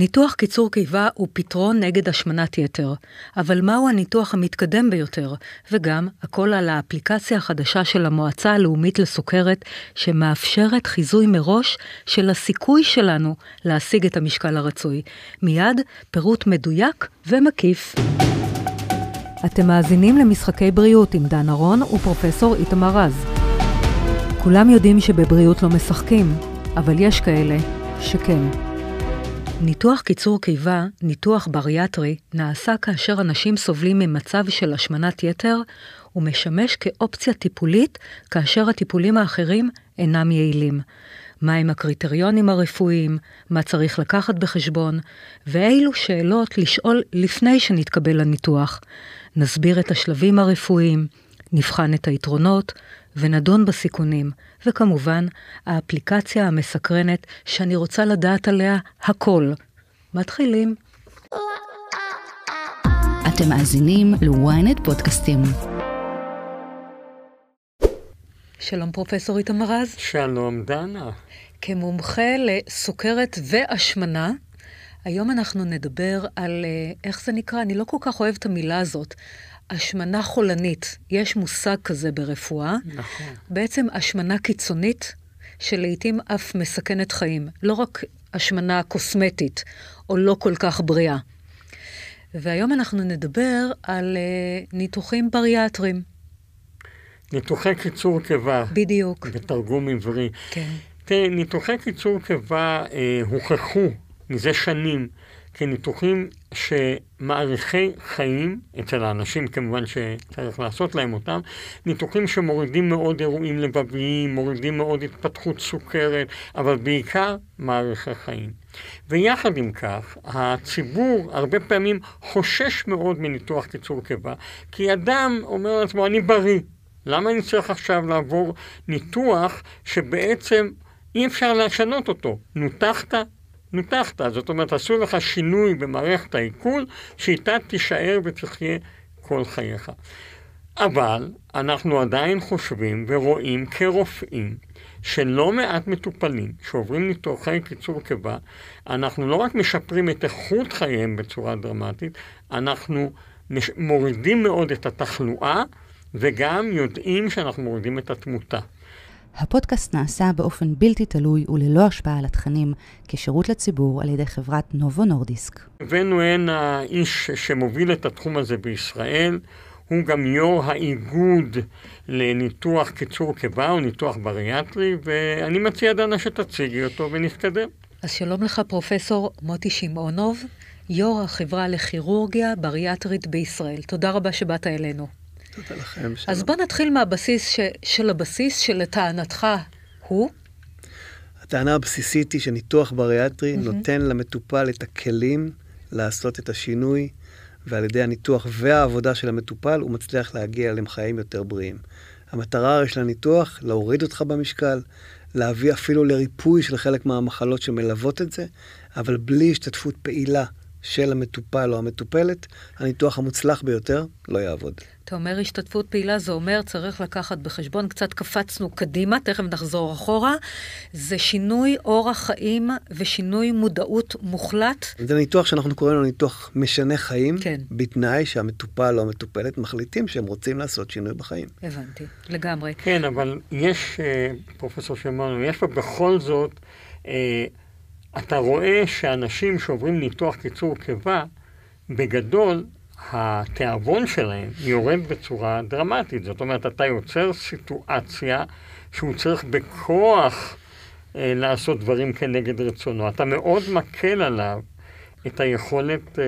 ניתוח קיצור קיבה הוא פתרון נגד השמנת יתר, אבל מהו הניתוח המתקדם ביותר? וגם, הכל על האפליקציה החדשה של המועצה הלאומית לסוכרת, שמאפשרת חיזוי מראש של הסיכוי שלנו להשיג את המשקל הרצוי. מיד, פירוט מדויק ומקיף. אתם מאזינים למשחקי בריאות עם דן ארון ופרופסור איתמר רז. כולם יודעים שבבריאות לא משחקים, אבל יש כאלה שכן. ניתוח קיצור קיבה, ניתוח בריאטרי, נעשה כאשר אנשים סובלים ממצב של השמנת יתר ומשמש כאופציה טיפולית כאשר הטיפולים האחרים אינם יעילים. מהם הקריטריונים הרפואיים, מה צריך לקחת בחשבון, ואילו שאלות לשאול לפני שנתקבל לניתוח. נסביר את השלבים הרפואיים, נבחן את היתרונות, ונדון בסיכונים, וכמובן, האפליקציה המסקרנת שאני רוצה לדעת עליה הכל. מתחילים. אתם מאזינים ל-ynet פודקאסטים. שלום פרופסור איתמר רז. שלום דנה. כמומחה לסוכרת והשמנה, היום אנחנו נדבר על אה, איך זה נקרא, אני לא כל כך אוהבת את המילה הזאת, השמנה חולנית, יש מושג כזה ברפואה. נכון. בעצם השמנה קיצונית, שלעיתים אף מסכנת חיים. לא רק השמנה קוסמטית, או לא כל כך בריאה. והיום אנחנו נדבר על uh, ניתוחים בריאטריים. ניתוחי קיצור קיבה. בדיוק. בתרגום עברי. כן. תראי, ניתוחי קיצור קיבה אה, הוכחו מזה שנים כניתוחים שמאריכי חיים, אצל האנשים כמובן שצריך לעשות להם אותם, ניתוחים שמורידים מאוד אירועים לבביים, מורידים מאוד התפתחות סוכרת, אבל בעיקר מאריכי חיים. ויחד עם כך, הציבור הרבה פעמים חושש מאוד מניתוח קיצור קיבה, כי אדם אומר לעצמו, אני בריא, למה אני צריך עכשיו לעבור ניתוח שבעצם אי אפשר לשנות אותו? נותחת, ניתחת, זאת אומרת, עשו לך שינוי במערכת העיכול, שאיתה תישאר ותחיה כל חייך. אבל אנחנו עדיין חושבים ורואים כרופאים שלא מעט מטופלים שעוברים ניתוחי קיצור קיבה, אנחנו לא רק משפרים את איכות חייהם בצורה דרמטית, אנחנו מורידים מאוד את התחלואה וגם יודעים שאנחנו מורידים את התמותה. הפודקאסט נעשה באופן בלתי תלוי וללא השפעה על התכנים, כשירות לציבור על ידי חברת נובו נורדיסק. הבאנו הנה איש שמוביל את התחום הזה בישראל, הוא גם יו"ר האיגוד לניתוח קיצור קיבה או ניתוח בריאטרי, ואני מציע, דנה, שתציגי אותו ונתקדם. אז שלום לך, פרופסור מוטי שמעונוב, יו"ר החברה לכירורגיה בריאטרית בישראל. תודה רבה שבאת אלינו. לעשות על החיים שלנו. אז בוא נתחיל מהבסיס ש... של הבסיס שלטענתך הוא? הטענה הבסיסית היא שניתוח בריאטרי mm-hmm. נותן למטופל את הכלים לעשות את השינוי, ועל ידי הניתוח והעבודה של המטופל הוא מצליח להגיע לחיים יותר בריאים. המטרה הרי של הניתוח, להוריד אותך במשקל, להביא אפילו לריפוי של חלק מהמחלות שמלוות את זה, אבל בלי השתתפות פעילה של המטופל או המטופלת, הניתוח המוצלח ביותר לא יעבוד. אתה אומר השתתפות פעילה, זה אומר צריך לקחת בחשבון, קצת קפצנו קדימה, תכף נחזור אחורה, זה שינוי אורח חיים ושינוי מודעות מוחלט. זה ניתוח שאנחנו קוראים לו ניתוח משנה חיים, כן. בתנאי שהמטופל או המטופלת מחליטים שהם רוצים לעשות שינוי בחיים. הבנתי, לגמרי. כן, אבל יש, אה, פרופסור שמענו, יש פה בכל זאת... אה, אתה רואה שאנשים שעוברים ניתוח קיצור קיבה, בגדול התיאבון שלהם יורד בצורה דרמטית. זאת אומרת, אתה יוצר סיטואציה שהוא צריך בכוח אה, לעשות דברים כנגד רצונו. אתה מאוד מקל עליו את היכולת אה,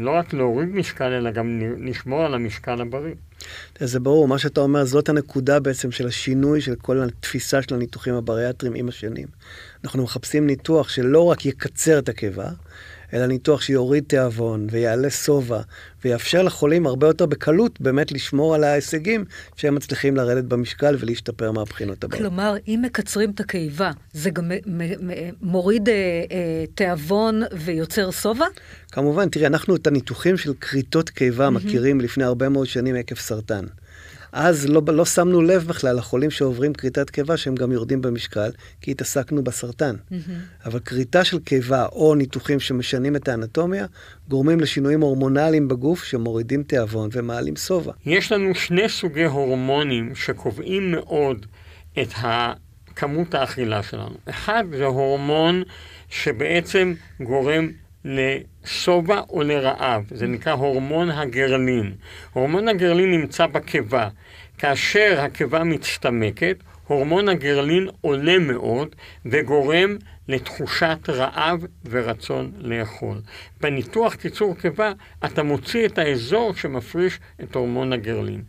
לא רק להוריד משקל, אלא גם לשמור על המשקל הבריא. זה ברור, מה שאתה אומר זאת הנקודה בעצם של השינוי של כל התפיסה של הניתוחים הבריאטריים עם השנים. אנחנו מחפשים ניתוח שלא רק יקצר את הקיבה, אלא ניתוח שיוריד תיאבון ויעלה שובע, ויאפשר לחולים הרבה יותר בקלות באמת לשמור על ההישגים שהם מצליחים לרדת במשקל ולהשתפר מהבחינות הבאות. כלומר, אם מקצרים את הקיבה, זה גם מוריד אה, אה, תיאבון ויוצר שובע? כמובן, תראי, אנחנו את הניתוחים של כריתות קיבה mm-hmm. מכירים לפני הרבה מאוד שנים עקב סרטן. אז לא, לא שמנו לב בכלל לחולים שעוברים כריתת קיבה שהם גם יורדים במשקל, כי התעסקנו בסרטן. Mm-hmm. אבל כריתה של קיבה או ניתוחים שמשנים את האנטומיה, גורמים לשינויים הורמונליים בגוף שמורידים תיאבון ומעלים שובע. יש לנו שני סוגי הורמונים שקובעים מאוד את כמות האכילה שלנו. אחד זה הורמון שבעצם גורם לשובע או לרעב, זה נקרא הורמון הגרלין. הורמון הגרלין נמצא בקיבה. כאשר הקיבה מצטמקת, הורמון הגרלין עולה מאוד וגורם לתחושת רעב ורצון לאכול. בניתוח קיצור קיבה אתה מוציא את האזור שמפריש את הורמון הגרלין.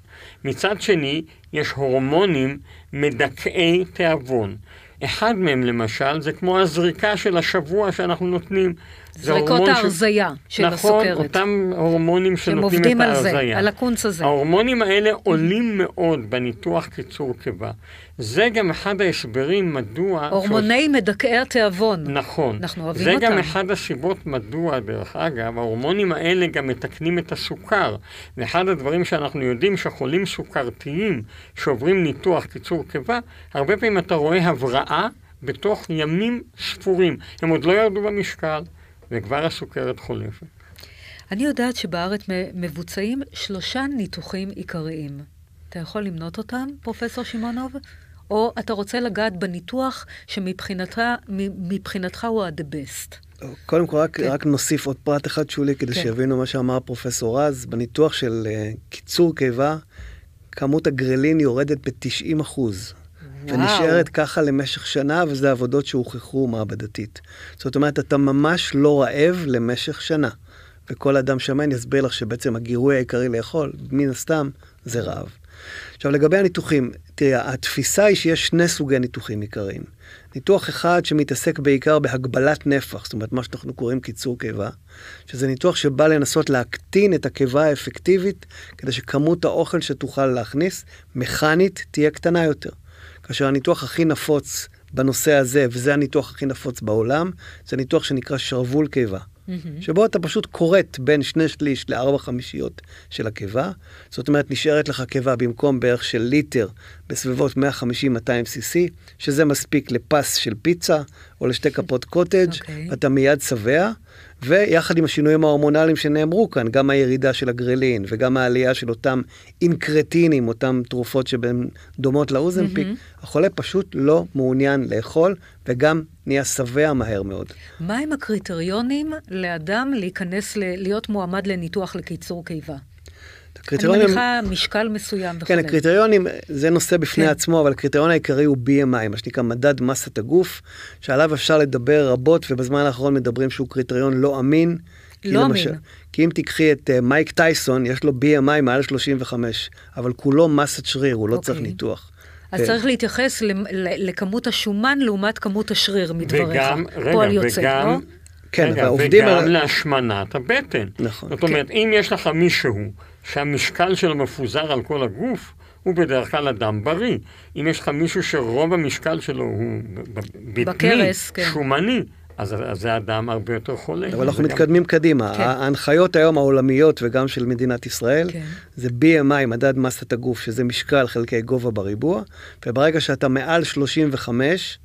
מצד שני, יש הורמונים מדכאי תיאבון. אחד מהם למשל זה כמו הזריקה של השבוע שאנחנו נותנים. זריקות ההרזייה ש... של נכון, הסוכרת. נכון, אותם הורמונים שנותנים את ההרזייה. הם עובדים על זה, על הקונץ הזה. ההורמונים האלה עולים מאוד בניתוח קיצור קיבה. זה גם אחד ההסברים מדוע... הורמוני שוש... מדכאי התיאבון. נכון. אנחנו אוהבים אותם. זה גם אחד הסיבות מדוע, דרך אגב, ההורמונים האלה גם מתקנים את הסוכר. ואחד הדברים שאנחנו יודעים שחולים סוכרתיים שעוברים ניתוח קיצור קיבה, הרבה פעמים אתה רואה הבראה. בתוך ימים ספורים. הם עוד לא ירדו במשקל, וכבר הסוכרת חולפת. אני יודעת שבארץ מבוצעים שלושה ניתוחים עיקריים. אתה יכול למנות אותם, פרופסור שמעונוב? או אתה רוצה לגעת בניתוח שמבחינתך הוא ה-the best. קודם כל, רק, כן. רק נוסיף עוד פרט אחד שולי כדי כן. שיבינו מה שאמר פרופסור רז. בניתוח של uh, קיצור קיבה, כמות הגרלין יורדת ב-90 אחוז. וואו. ונשארת ככה למשך שנה, וזה עבודות שהוכחו מעבדתית. זאת אומרת, אתה ממש לא רעב למשך שנה. וכל אדם שמן יסביר לך שבעצם הגירוי העיקרי לאכול, מן הסתם, זה רעב. עכשיו, לגבי הניתוחים, תראה, התפיסה היא שיש שני סוגי ניתוחים עיקריים. ניתוח אחד שמתעסק בעיקר בהגבלת נפח, זאת אומרת, מה שאנחנו קוראים קיצור קיבה, שזה ניתוח שבא לנסות להקטין את הקיבה האפקטיבית, כדי שכמות האוכל שתוכל להכניס, מכנית, תהיה קטנה יותר. כאשר הניתוח הכי נפוץ בנושא הזה, וזה הניתוח הכי נפוץ בעולם, זה ניתוח שנקרא שרוול קיבה. Mm-hmm. שבו אתה פשוט כורת בין שני שליש לארבע חמישיות של הקיבה. זאת אומרת, נשארת לך קיבה במקום בערך של ליטר בסביבות 150-200 cc, שזה מספיק לפס של פיצה או לשתי כפות קוטג', okay. אוקיי. אתה מיד שבע. ויחד עם השינויים ההורמונליים שנאמרו כאן, גם הירידה של הגרלין וגם העלייה של אותם אינקרטינים, אותם תרופות שבהן דומות לאוזנפיק, mm-hmm. החולה פשוט לא מעוניין לאכול וגם נהיה שבע מהר מאוד. מהם הקריטריונים לאדם להיכנס, להיות מועמד לניתוח לקיצור קיבה? הקריטריונים... אני מניחה משקל מסוים וכו'. כן, בחלק. הקריטריונים, זה נושא בפני כן. עצמו, אבל הקריטריון העיקרי הוא BMI, מה שנקרא מדד מסת הגוף, שעליו אפשר לדבר רבות, ובזמן האחרון מדברים שהוא קריטריון לא אמין. לא אמין. למשל, כי אם תיקחי את uh, מייק טייסון, יש לו BMI מעל 35, אבל כולו מסת שריר, הוא לא okay. צריך אוקיי. ניתוח. אז כן. צריך להתייחס לכמות השומן לעומת כמות השריר מדבריך. וגם, נכון? רגע, יוצא, וגם, לא? כן, רגע, וגם על... להשמנת הבטן. נכון. זאת אומרת, כן. אם יש לך מישהו שהמשקל שלו מפוזר על כל הגוף, הוא בדרך כלל אדם בריא. אם יש לך מישהו שרוב המשקל שלו הוא בטני, בקרס, כן. שומני, אז, אז זה אדם הרבה יותר חולה. אבל אנחנו מתקדמים גם... קדימה. כן. ההנחיות היום העולמיות וגם של מדינת ישראל, כן. זה BMI, מדד מסת הגוף, שזה משקל חלקי גובה בריבוע, וברגע שאתה מעל 35,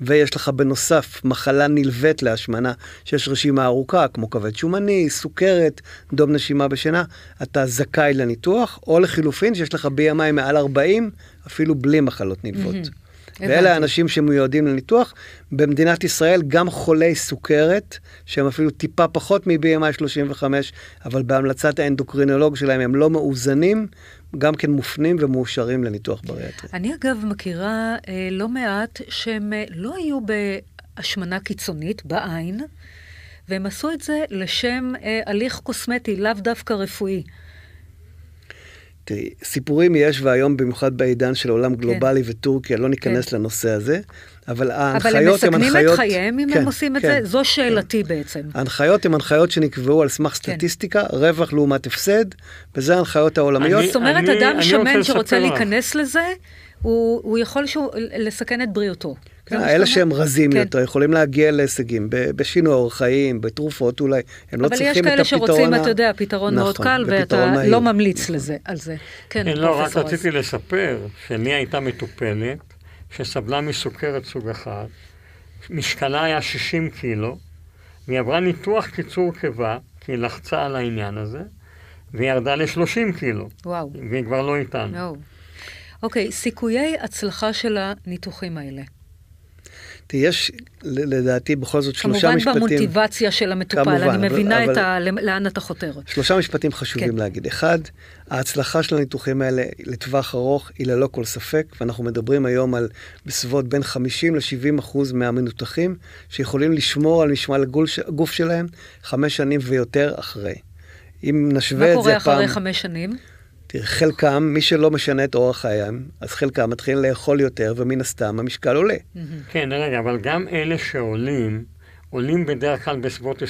ויש לך בנוסף מחלה נלווית להשמנה, שיש רשימה ארוכה, כמו כבד שומני, סוכרת, דום נשימה בשינה, אתה זכאי לניתוח, או לחילופין, שיש לך BMI מעל 40, אפילו בלי מחלות נלוות. Mm-hmm. ואלה האנשים שמיועדים לניתוח. במדינת ישראל גם חולי סוכרת, שהם אפילו טיפה פחות מ-BMI 35, אבל בהמלצת האנדוקרינולוג שלהם הם לא מאוזנים, גם כן מופנים ומאושרים לניתוח בריאטרי. אני אגב מכירה אה, לא מעט שהם אה, לא היו בהשמנה קיצונית בעין, והם עשו את זה לשם אה, הליך קוסמטי, לאו דווקא רפואי. תראי, סיפורים יש והיום במיוחד בעידן של עולם כן. גלובלי כן. וטורקיה, לא ניכנס כן. לנושא הזה, אבל ההנחיות הן הנחיות... אבל הם מסכנים את חייהם אם כן, הם עושים כן, את זה? כן, זו שאלתי כן. בעצם. ההנחיות הן הנחיות שנקבעו על סמך כן. סטטיסטיקה, כן. רווח לעומת הפסד, וזה ההנחיות העולמיות. אני, זאת אומרת, אני, אדם אני שמן שרוצה לך. להיכנס לזה, הוא, הוא יכול שהוא, לסכן את בריאותו. כן, אלה שהם רזים כן. יותר, יכולים להגיע להישגים, בשינוי אורח חיים, בתרופות אולי, הם לא צריכים את הפתרון ה... אבל יש כאלה שרוצים, אתה יודע, פתרון נכון, מאוד קל, ואתה לא מהיר. לא ממליץ נכון. לזה, על זה. כן, אה, לא, רק אז. רציתי לספר שאני הייתה מטופלת שסבלה מסוכרת סוג אחד, משקלה היה 60 קילו, והיא עברה ניתוח קיצור קיבה, כי היא לחצה על העניין הזה, והיא ירדה ל-30 קילו. וואו. והיא כבר לא איתנו. וואו. אוקיי, okay, סיכויי הצלחה של הניתוחים האלה. תראי, יש לדעתי בכל זאת שלושה משפטים... כמובן במוטיבציה של המטופל, כמובן, אני מבינה אבל, את ה... לאן אתה חותר. שלושה משפטים חשובים כן. להגיד. אחד, ההצלחה של הניתוחים האלה לטווח ארוך היא ללא כל ספק, ואנחנו מדברים היום על בסביבות בין 50 ל-70 אחוז מהמנותחים שיכולים לשמור על משמל הגוף שלהם חמש שנים ויותר אחרי. אם נשווה את זה פעם... מה קורה אחרי חמש שנים? חלקם, מי שלא משנה את אורח חייהם, אז חלקם מתחילים לאכול יותר, ומן הסתם המשקל עולה. כן, רגע, אבל גם אלה שעולים, עולים בדרך כלל בסביבות 25-30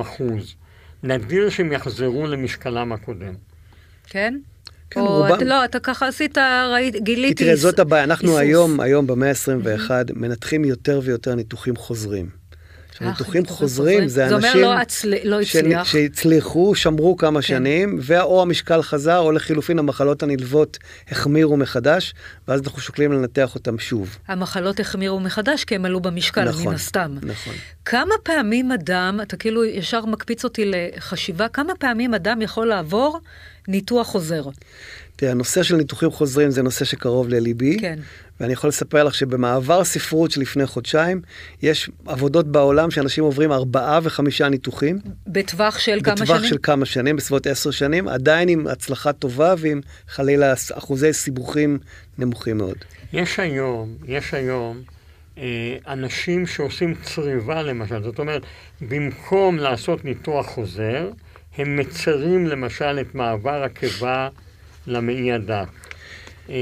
אחוז. נדיר שהם יחזרו למשקלם הקודם. כן? כן, או רובם. את, לא, אתה ככה עשית, ראית, גיליתי. תראה, זאת הבעיה. אנחנו איסוס. היום, היום במאה ה-21, מנתחים יותר ויותר ניתוחים חוזרים. ניתוחים חוזרים זה אנשים לא הצל... לא הצליח. שהצליחו, שמרו כמה כן. שנים, ואו המשקל חזר, או לחילופין המחלות הנלוות החמירו מחדש, ואז אנחנו שוקלים לנתח אותם שוב. המחלות החמירו מחדש כי הם עלו במשקל, נכון, מן הסתם. נכון. כמה פעמים אדם, אתה כאילו ישר מקפיץ אותי לחשיבה, כמה פעמים אדם יכול לעבור ניתוח חוזר? תראה, הנושא של ניתוחים חוזרים זה נושא שקרוב לליבי. כן. ואני יכול לספר לך שבמעבר ספרות שלפני חודשיים, יש עבודות בעולם שאנשים עוברים ארבעה וחמישה ניתוחים. בטווח של כמה שנים? בטווח של כמה שנים, בסביבות עשר שנים, עדיין עם הצלחה טובה ועם חלילה אחוזי סיבוכים נמוכים מאוד. יש היום, יש היום אה, אנשים שעושים צריבה למשל, זאת אומרת, במקום לעשות ניתוח חוזר, הם מצרים למשל את מעבר הקיבה למעי הדת. אה,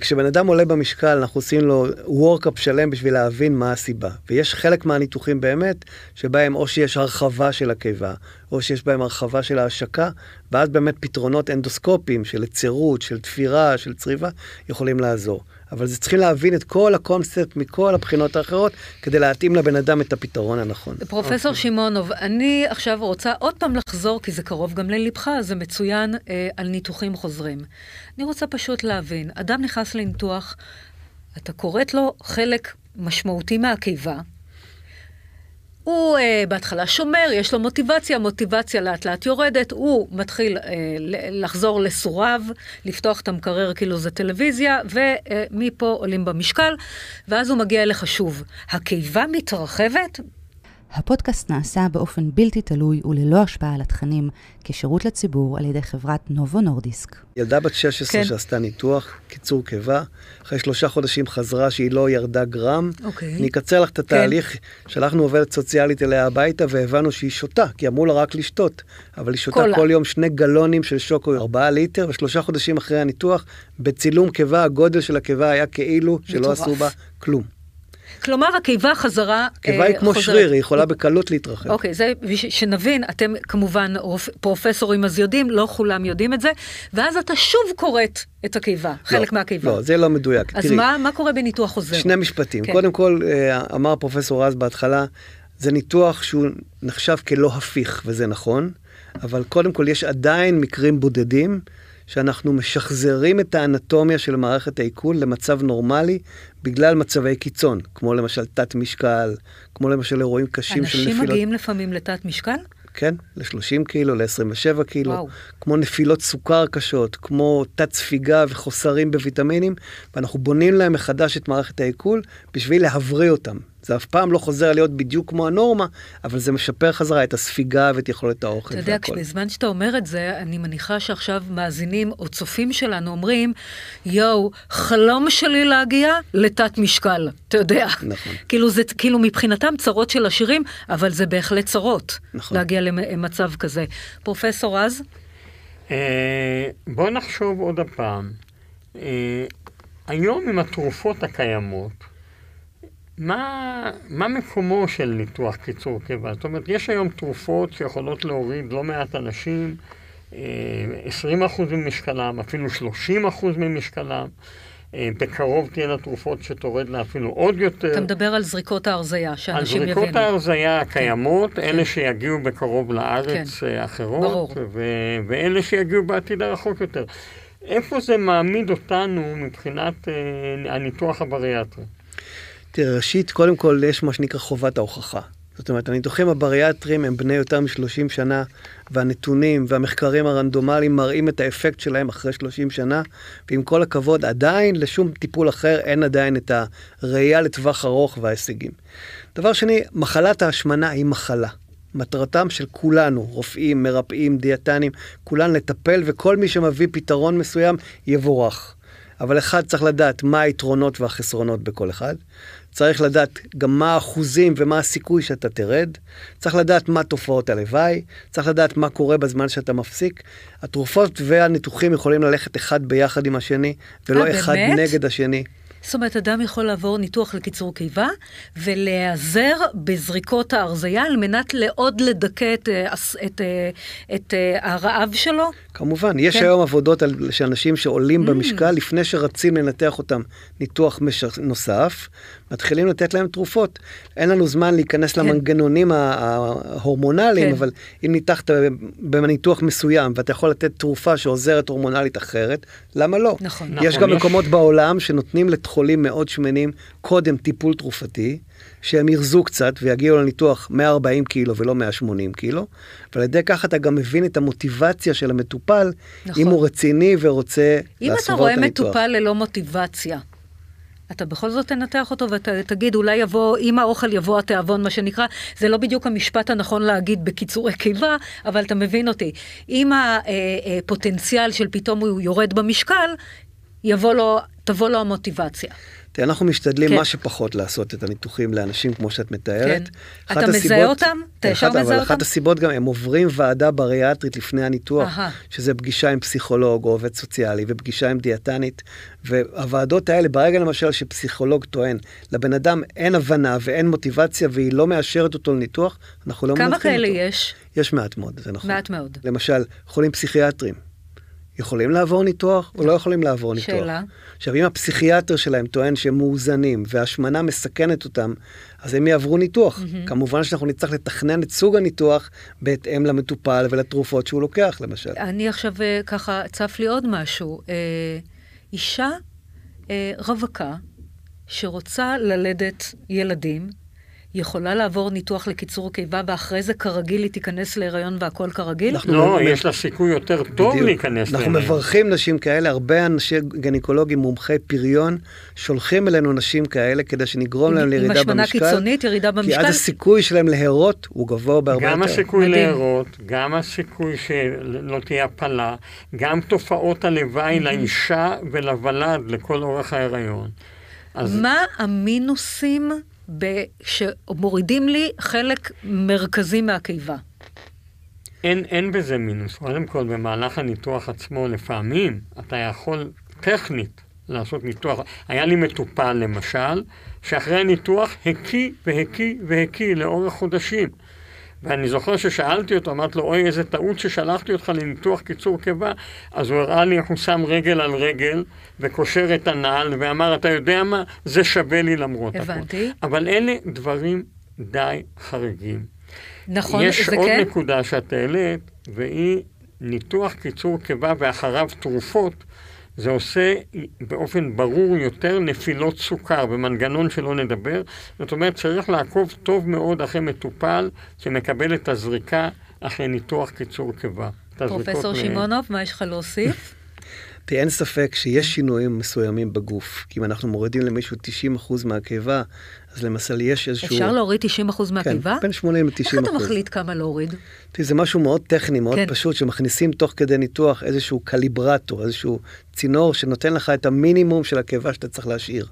כשבן אדם עולה במשקל, אנחנו עושים לו וורקאפ שלם בשביל להבין מה הסיבה. ויש חלק מהניתוחים באמת, שבהם או שיש הרחבה של הקיבה, או שיש בהם הרחבה של ההשקה, ואז באמת פתרונות אנדוסקופיים של יצירות, של תפירה, של צריבה, יכולים לעזור. אבל זה צריכים להבין את כל הקונספט מכל הבחינות האחרות, כדי להתאים לבן אדם את הפתרון הנכון. פרופסור okay. אוקיי. שמעונוב, אני עכשיו רוצה עוד פעם לחזור, כי זה קרוב גם ללבך, זה מצוין, אה, על ניתוחים חוזרים. אני רוצה פשוט להבין, אדם נכנס לניתוח, אתה קוראת לו חלק משמעותי מהקיבה, הוא אה, בהתחלה שומר, יש לו מוטיבציה, מוטיבציה לאט לאט יורדת, הוא מתחיל אה, לחזור לסוריו, לפתוח את המקרר כאילו זה טלוויזיה, ומפה אה, עולים במשקל, ואז הוא מגיע אליך שוב. הקיבה מתרחבת הפודקאסט נעשה באופן בלתי תלוי וללא השפעה על התכנים, כשירות לציבור על ידי חברת נובו נורדיסק. ילדה בת 16 כן. שעשתה ניתוח, קיצור קיבה, אחרי שלושה חודשים חזרה שהיא לא ירדה גרם. אוקיי. אני אקצר לך את כן. התהליך, כן. שלחנו עובדת סוציאלית אליה הביתה והבנו שהיא שותה, כי אמרו לה רק לשתות, אבל היא שותה קולה. כל יום שני גלונים של שוקו, ארבעה ליטר, ושלושה חודשים אחרי הניתוח, בצילום קיבה, הגודל של הקיבה היה כאילו שלא מטורף. עשו בה כלום. כלומר, הקיבה חזרה חוזרת. אה, הקיבה היא כמו שריר, היא יכולה בקלות להתרחב. אוקיי, זה שנבין, אתם כמובן פרופסורים אז יודעים, לא כולם יודעים את זה, ואז אתה שוב כורת את הקיבה, לא, חלק מהקיבה. לא, זה לא מדויק. אז תראי, מה, מה קורה בניתוח חוזר? שני משפטים. כן. קודם כל, אה, אמר פרופסור רז בהתחלה, זה ניתוח שהוא נחשב כלא הפיך, וזה נכון, אבל קודם כל יש עדיין מקרים בודדים שאנחנו משחזרים את האנטומיה של מערכת העיכול למצב נורמלי בגלל מצבי קיצון, כמו למשל תת משקל, כמו למשל אירועים קשים של נפילות. אנשים מגיעים לפעמים לתת משקל? כן, ל-30 קילו, ל-27 קילו, וואו. כמו נפילות סוכר קשות, כמו תת-ספיגה וחוסרים בוויטמינים, ואנחנו בונים להם מחדש את מערכת העיכול בשביל להבריא אותם, זה אף פעם לא חוזר להיות בדיוק כמו הנורמה, אבל זה משפר חזרה את הספיגה ואת יכולת האוכל. אתה יודע, והכל. בזמן שאתה אומר את זה, אני מניחה שעכשיו מאזינים או צופים שלנו אומרים, יואו, חלום שלי להגיע לתת משקל, אתה יודע. נכון. כאילו זה, כאילו מבחינתם צרות של עשירים, אבל זה בהחלט צרות. נכון. להגיע למצב כזה. פרופסור רז? אה, בוא נחשוב עוד הפעם. אה, היום עם התרופות הקיימות, מה, מה מקומו של ניתוח קיצור קיבה? זאת אומרת, יש היום תרופות שיכולות להוריד לא מעט אנשים, 20% אה, ממשקלם, אפילו 30% ממשקלם. אה, בקרוב תהיינה תרופות שתורד לה אפילו עוד יותר. אתה מדבר על זריקות ההרזייה, שאנשים יבינו. על זריקות ההרזייה כן, הקיימות, כן. אלה שיגיעו בקרוב לארץ כן. אה, אחרות, ו- ואלה שיגיעו בעתיד הרחוק יותר. איפה זה מעמיד אותנו מבחינת אה, הניתוח הבריאטרי? תראה, ראשית, קודם כל יש מה שנקרא חובת ההוכחה. זאת אומרת, הניתוחים הבריאטריים הם בני יותר מ-30 שנה, והנתונים והמחקרים הרנדומליים מראים את האפקט שלהם אחרי 30 שנה, ועם כל הכבוד, עדיין לשום טיפול אחר אין עדיין את הראייה לטווח ארוך וההישגים. דבר שני, מחלת ההשמנה היא מחלה. מטרתם של כולנו, רופאים, מרפאים, דיאטנים, כולן לטפל, וכל מי שמביא פתרון מסוים יבורך. אבל אחד צריך לדעת מה היתרונות והחסרונות בכל אחד. צריך לדעת גם מה האחוזים ומה הסיכוי שאתה תרד. צריך לדעת מה תופעות הלוואי. צריך לדעת מה קורה בזמן שאתה מפסיק. התרופות והניתוחים יכולים ללכת אחד ביחד עם השני, ולא 아, אה, אחד באמת? נגד השני. זאת אומרת, אדם יכול לעבור ניתוח לקיצור קיבה ולהיעזר בזריקות ההרזייה על מנת לעוד לדכא את, אה, את, אה, את, את אה, הרעב שלו? כמובן, יש כן. היום עבודות של אנשים שעולים mm. במשקל לפני שרצים לנתח אותם ניתוח משך נוסף, מתחילים לתת להם תרופות. אין לנו זמן להיכנס כן. למנגנונים ההורמונליים, כן. אבל אם ניתחת בניתוח מסוים ואתה יכול לתת תרופה שעוזרת הורמונלית אחרת, למה לא? נכון. יש נכון, גם יש. מקומות בעולם שנותנים לחולים מאוד שמנים קודם טיפול תרופתי, שהם ירזו קצת ויגיעו לניתוח 140 קילו ולא 180 קילו, ועל ידי כך אתה גם מבין את המוטיבציה של המטופל, נכון. אם הוא רציני ורוצה לעשות את הניתוח. אם אתה רואה מטופל ללא מוטיבציה, אתה בכל זאת תנתח אותו ותגיד, אולי יבוא, עם האוכל יבוא התיאבון, מה שנקרא. זה לא בדיוק המשפט הנכון להגיד בקיצורי קיבה, אבל אתה מבין אותי. אם הפוטנציאל אה, אה, של פתאום הוא יורד במשקל, יבוא לו, תבוא לו המוטיבציה. תראה, אנחנו משתדלים כן. מה שפחות לעשות את הניתוחים לאנשים כמו שאת מתארת. כן. אתה הסיבות, מזהה אותם? אתה אה, ישר מזהה אותם? אבל אחת הסיבות גם, הם עוברים ועדה בריאטרית לפני הניתוח, Aha. שזה פגישה עם פסיכולוג או עובד סוציאלי ופגישה עם דיאטנית, והוועדות האלה, ברגע למשל שפסיכולוג טוען, לבן אדם אין הבנה ואין מוטיבציה והיא לא מאשרת אותו לניתוח, אנחנו לא מנתחים אותו. כמה כאלה יש? יש מעט מאוד, זה נכון. מעט מאוד. למשל, חולים פסיכיאטרים. יכולים לעבור ניתוח או לא כן. יכולים לעבור שאלה. ניתוח? שאלה. עכשיו, אם הפסיכיאטר שלהם טוען שהם מאוזנים והשמנה מסכנת אותם, אז הם יעברו ניתוח. Mm-hmm. כמובן שאנחנו נצטרך לתכנן את סוג הניתוח בהתאם למטופל ולתרופות שהוא לוקח, למשל. אני עכשיו אה, ככה, צף לי עוד משהו. אה, אישה אה, רווקה שרוצה ללדת ילדים, יכולה לעבור ניתוח לקיצור קיבה, ואחרי זה כרגיל היא תיכנס להיריון והכל כרגיל? לא, לא יש לה סיכוי יותר טוב להיכנס להיריון. אנחנו מברכים נשים כאלה, הרבה אנשי גניקולוגים מומחי פריון שולחים אלינו נשים כאלה כדי שנגרום להם לירידה במשקל. עם השמנה קיצונית, ירידה במשקל. כי אז הסיכוי שלהם להרות הוא גבוה בהרבה יותר. גם הסיכוי להרות, גם הסיכוי שלא תהיה הפלה, גם תופעות הלוואי לאישה ולוולד לכל אורך ההיריון. מה המינוסים? שמורידים לי חלק מרכזי מהקיבה. אין, אין בזה מינוס. קודם כל, במהלך הניתוח עצמו, לפעמים אתה יכול טכנית לעשות ניתוח. היה לי מטופל, למשל, שאחרי הניתוח הקיא והקיא והקיא לאורך חודשים. ואני זוכר ששאלתי אותו, אמרתי לו, אוי, איזה טעות ששלחתי אותך לניתוח קיצור קיבה. אז הוא הראה לי איך הוא שם רגל על רגל וקושר את הנעל, ואמר, אתה יודע מה, זה שווה לי למרות הבנתי. הכול. הבנתי. אבל אלה דברים די חריגים. נכון, זה כן. יש עוד נקודה שאת העלית, והיא ניתוח קיצור קיבה ואחריו תרופות. זה עושה באופן ברור יותר נפילות סוכר במנגנון שלא נדבר. זאת אומרת, צריך לעקוב טוב מאוד אחרי מטופל שמקבל את הזריקה אחרי ניתוח קיצור קיבה. פרופסור שמעונוב, מה יש לך להוסיף? תראה, אין ספק שיש שינויים מסוימים בגוף. כי אם אנחנו מורידים למישהו 90% מהקיבה, אז למעשה יש איזשהו... אפשר להוריד 90% כן, מהקיבה? כן, בין 80 ל-90%. איך אתה מחליט כמה להוריד? תראה, זה משהו מאוד טכני, מאוד כן. פשוט, שמכניסים תוך כדי ניתוח איזשהו קליברטור, איזשהו צינור שנותן לך את המינימום של הקיבה שאתה צריך להשאיר.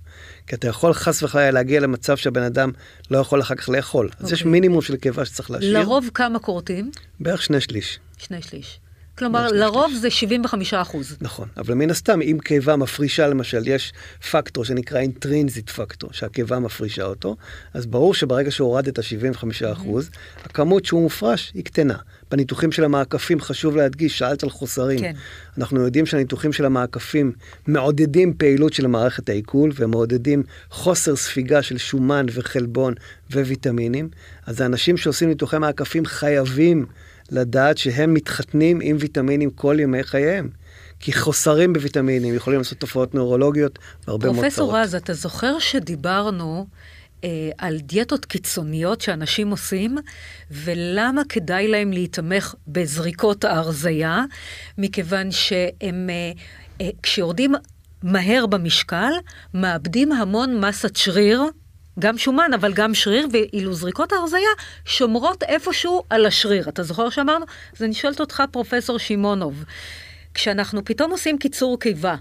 כי אתה יכול חס וחלילה להגיע למצב שהבן אדם לא יכול אחר כך לאכול. אוקיי. אז יש אוקיי. מינימום של קיבה שצריך להשאיר. לרוב כמה כורתים? בערך שני שליש. שני שליש. כלומר, לרוב זה 75 אחוז. נכון, אבל מן הסתם, אם קיבה מפרישה, למשל, יש פקטור שנקרא אינטרינזיט פקטור, שהקיבה מפרישה אותו, אז ברור שברגע שהורדת 75 אחוז, mm-hmm. הכמות שהוא מופרש היא קטנה. בניתוחים של המעקפים, חשוב להדגיש, שאלת על חוסרים. כן. אנחנו יודעים שהניתוחים של המעקפים מעודדים פעילות של מערכת העיכול, ומעודדים חוסר ספיגה של שומן וחלבון וויטמינים, אז האנשים שעושים ניתוחי מעקפים חייבים... לדעת שהם מתחתנים עם ויטמינים כל ימי חייהם. כי חוסרים בוויטמינים יכולים לעשות תופעות נוירולוגיות והרבה מאוד צרות. פרופסור רז, אתה זוכר שדיברנו אה, על דיאטות קיצוניות שאנשים עושים, ולמה כדאי להם להתמך בזריקות ההרזייה? מכיוון שהם, אה, אה, כשיורדים מהר במשקל, מאבדים המון מסת שריר. גם שומן, אבל גם שריר, ואילו זריקות ההרזייה שומרות איפשהו על השריר. אתה זוכר שאמרנו? אז אני שואלת אותך, פרופסור שמעונוב, כשאנחנו פתאום עושים קיצור קיבה,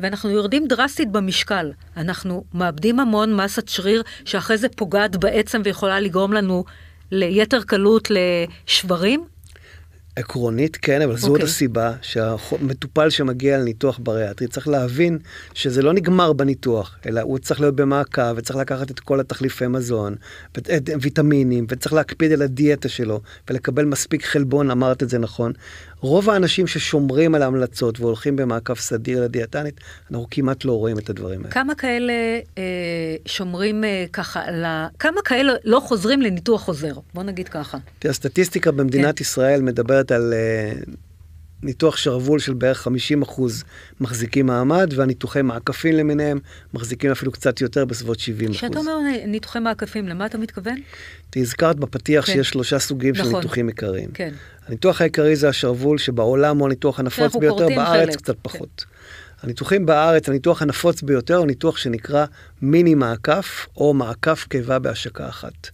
ואנחנו יורדים דרסטית במשקל, אנחנו מאבדים המון מסת שריר, שאחרי זה פוגעת בעצם ויכולה לגרום לנו ליתר קלות לשברים? עקרונית כן, אבל זאת okay. אוקיי. הסיבה שהמטופל שמגיע לניתוח בריאטרי צריך להבין שזה לא נגמר בניתוח, אלא הוא צריך להיות במעקב וצריך לקחת את כל התחליפי מזון, ויטמינים, וצריך להקפיד על הדיאטה שלו ולקבל מספיק חלבון, אמרת את זה נכון. רוב האנשים ששומרים על ההמלצות והולכים במעקב סדיר לדיאטנית, אנחנו כמעט לא רואים את הדברים האלה. כמה כאלה אה, שומרים אה, ככה על ה... כמה כאלה לא חוזרים לניתוח חוזר? בוא נגיד ככה. תראה, הסטטיסטיקה במדינת כן. ישראל מדברת על... אה, ניתוח שרוול של בערך 50% מחזיקים מעמד, והניתוחי מעקפים למיניהם מחזיקים אפילו קצת יותר, בסביבות 70%. כשאתה אומר ניתוחי מעקפים, למה אתה מתכוון? אתה הזכרת בפתיח כן. שיש שלושה סוגים נכון. של ניתוחים עיקריים. כן. הניתוח העיקרי זה השרוול שבעולם הוא הניתוח הנפוץ ביותר, בארץ חלק. קצת כן. פחות. כן. הניתוחים בארץ, הניתוח הנפוץ ביותר הוא ניתוח שנקרא מיני מעקף, או מעקף קיבה בהשקה אחת.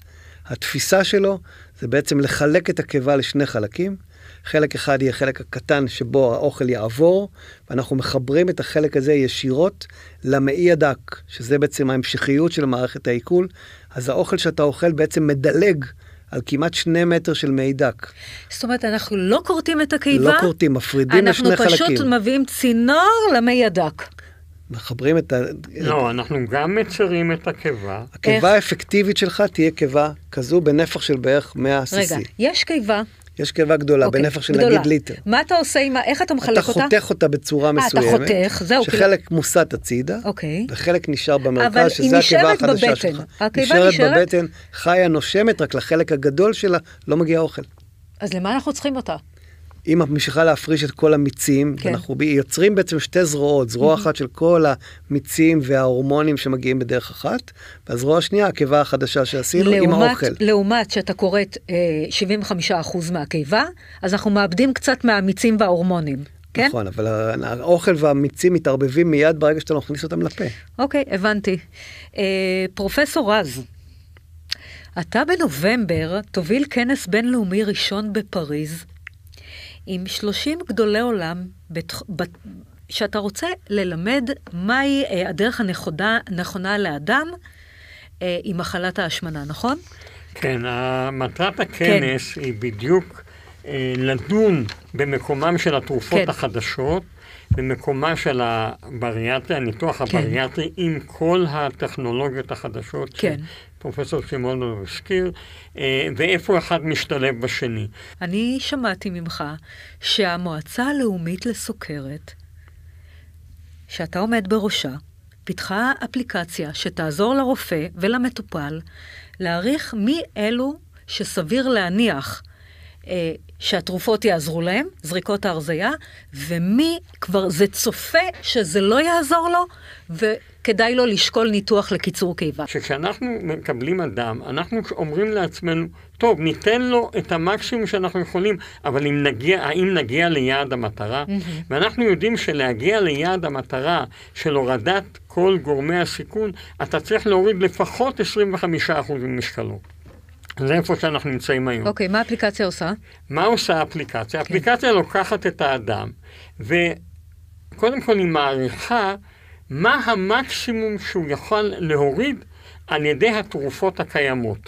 התפיסה שלו זה בעצם לחלק את הקיבה לשני חלקים, חלק אחד יהיה חלק הקטן שבו האוכל יעבור, ואנחנו מחברים את החלק הזה ישירות למעי הדק, שזה בעצם ההמשכיות של מערכת העיכול. אז האוכל שאתה אוכל בעצם מדלג על כמעט שני מטר של מעי דק. זאת אומרת, אנחנו לא כורתים את הקיבה. לא כורתים, מפרידים לשני חלקים. אנחנו פשוט מביאים צינור למעי הדק. מחברים את ה... לא, אנחנו גם מצרים את הקיבה. הקיבה האפקטיבית שלך תהיה קיבה כזו בנפח של בערך 100 סיסי. רגע, יש קיבה יש קיבה גדולה, אוקיי, בנפח של נגיד ליטר. מה אתה עושה עם ה... איך אתה מחלק אתה אותה? אתה חותך אותה בצורה 아, אה, מסוימת. אתה חותך, זהו. כאילו- שחלק כאילו... מוסט הצידה, אוקיי. וחלק נשאר במרכז, שזה הקיבה החדשה בבטן. שלך. נשארת, נשארת בבטן, חיה, נושמת, רק לחלק הגדול שלה לא מגיע אוכל. אז למה אנחנו צריכים אותה? אם את ממשיכה להפריש את כל המיצים, כן. אנחנו יוצרים בעצם שתי זרועות, זרוע mm-hmm. אחת של כל המיצים וההורמונים שמגיעים בדרך אחת, והזרוע השנייה, הקיבה החדשה שעשינו לעומת, עם האוכל. לעומת שאתה כורת אה, 75% מהקיבה, אז אנחנו מאבדים קצת מהמיצים וההורמונים. כן? נכון, אבל האוכל והמיצים מתערבבים מיד ברגע שאתה מכניס אותם לפה. אוקיי, הבנתי. אה, פרופסור רז, אתה בנובמבר תוביל כנס בינלאומי ראשון בפריז עם 30 גדולי עולם, בתח... בת... שאתה רוצה ללמד מהי אה, הדרך הנכונה לאדם אה, עם מחלת ההשמנה, נכון? כן, מטרת כן. הכנס כן. היא בדיוק אה, לדון במקומם של התרופות כן. החדשות, במקומה של הבריאטרי, הניתוח כן. הבריאטרי, עם כל הטכנולוגיות החדשות כן. פרופסור שמעון הזכיר, אה, ואיפה אחד משתלב בשני. אני שמעתי ממך שהמועצה הלאומית לסוכרת, שאתה עומד בראשה, פיתחה אפליקציה שתעזור לרופא ולמטופל להעריך מי אלו שסביר להניח אה, שהתרופות יעזרו להם, זריקות ההרזייה, ומי כבר, זה צופה שזה לא יעזור לו, וכדאי לו לשקול ניתוח לקיצור קיבה. כשאנחנו מקבלים אדם, אנחנו אומרים לעצמנו, טוב, ניתן לו את המקסימום שאנחנו יכולים, אבל אם נגיע, האם נגיע ליעד המטרה? Mm-hmm. ואנחנו יודעים שלהגיע ליעד המטרה של הורדת כל גורמי הסיכון, אתה צריך להוריד לפחות 25% ממשקלו. זה איפה שאנחנו נמצאים היום. אוקיי, okay, מה האפליקציה עושה? מה עושה האפליקציה? אוקיי. האפליקציה Okay. לוקחת את האדם, וקודם כל היא מעריכה מה המקסימום שהוא יכול להוריד על ידי התרופות הקיימות.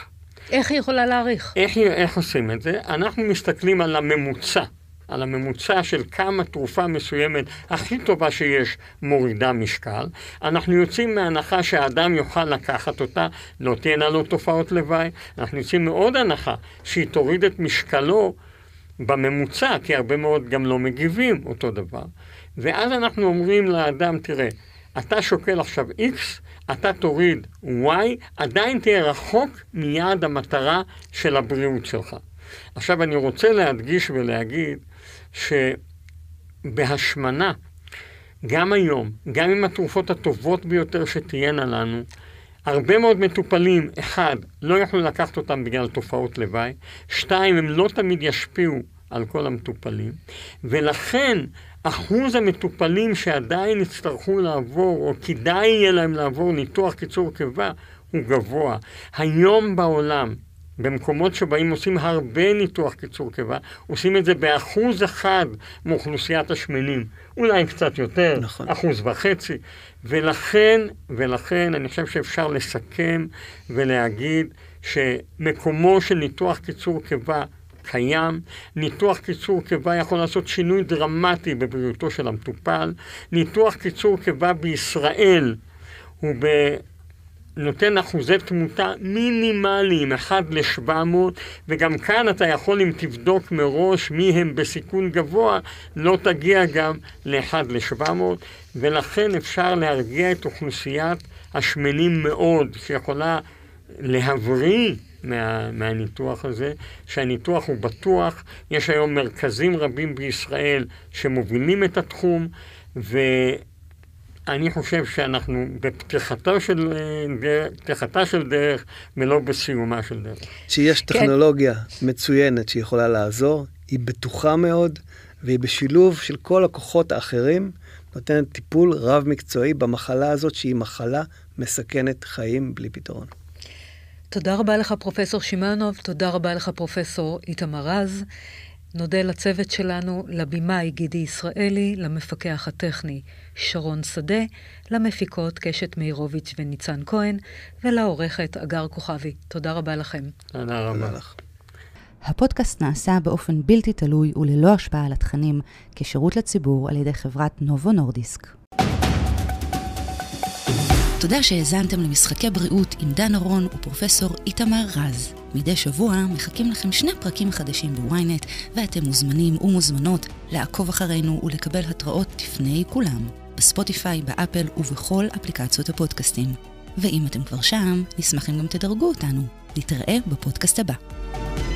איך היא יכולה להעריך? איך, איך עושים את זה? אנחנו מסתכלים על הממוצע. על הממוצע של כמה תרופה מסוימת הכי טובה שיש מורידה משקל. אנחנו יוצאים מהנחה שהאדם יוכל לקחת אותה, לא תהיינה לו תופעות לוואי. אנחנו יוצאים מעוד הנחה שהיא תוריד את משקלו בממוצע, כי הרבה מאוד גם לא מגיבים אותו דבר. ואז אנחנו אומרים לאדם, תראה, אתה שוקל עכשיו X, אתה תוריד Y, עדיין תהיה רחוק מיעד המטרה של הבריאות שלך. עכשיו אני רוצה להדגיש ולהגיד שבהשמנה, גם היום, גם עם התרופות הטובות ביותר שתהיינה לנו, הרבה מאוד מטופלים, אחד, לא יכלו לקחת אותם בגלל תופעות לוואי, שתיים, הם לא תמיד ישפיעו על כל המטופלים, ולכן אחוז המטופלים שעדיין יצטרכו לעבור, או כדאי יהיה להם לעבור ניתוח קיצור קיבה, הוא גבוה. היום בעולם, במקומות שבהם עושים הרבה ניתוח קיצור קיבה, עושים את זה באחוז אחד מאוכלוסיית השמנים, אולי קצת יותר, נכון. אחוז וחצי. ולכן, ולכן אני חושב שאפשר לסכם ולהגיד שמקומו של ניתוח קיצור קיבה קיים. ניתוח קיצור קיבה יכול לעשות שינוי דרמטי בבריאותו של המטופל. ניתוח קיצור קיבה בישראל הוא ב... נותן אחוזי תמותה מינימליים, 1 ל-700, וגם כאן אתה יכול, אם תבדוק מראש מי הם בסיכון גבוה, לא תגיע גם ל-1 ל-700, ולכן אפשר להרגיע את אוכלוסיית השמנים מאוד, שיכולה להבריא מה, מהניתוח הזה, שהניתוח הוא בטוח. יש היום מרכזים רבים בישראל שמובילים את התחום, אני חושב שאנחנו בפתיחתה של, בפתיחתה אה, של דרך ולא בסיומה של דרך. שיש כן. טכנולוגיה כן. מצוינת שיכולה לעזור, היא בטוחה מאוד, והיא בשילוב של כל הכוחות האחרים, נותנת טיפול רב-מקצועי במחלה הזאת, שהיא מחלה מסכנת חיים בלי פתרון. תודה רבה לך, פרופ' שמאנוב, תודה רבה לך, פרופ' איתמר רז. נודה לצוות שלנו, לבימאי גידי ישראלי, למפקח הטכני שרון שדה, למפיקות קשת מאירוביץ' וניצן כהן, ולעורכת הגר כוכבי. תודה רבה לכם. תודה רבה לך. הפודקאסט נעשה באופן בלתי תלוי וללא השפעה על התכנים, כשירות לציבור על ידי חברת נובו נורדיסק. תודה שהאזנתם למשחקי בריאות עם דן אורון ופרופסור איתמר רז. מדי שבוע מחכים לכם שני פרקים חדשים בוויינט, ואתם מוזמנים ומוזמנות לעקוב אחרינו ולקבל התראות לפני כולם, בספוטיפיי, באפל ובכל אפליקציות הפודקאסטים. ואם אתם כבר שם, נשמח אם גם תדרגו אותנו. נתראה בפודקאסט הבא.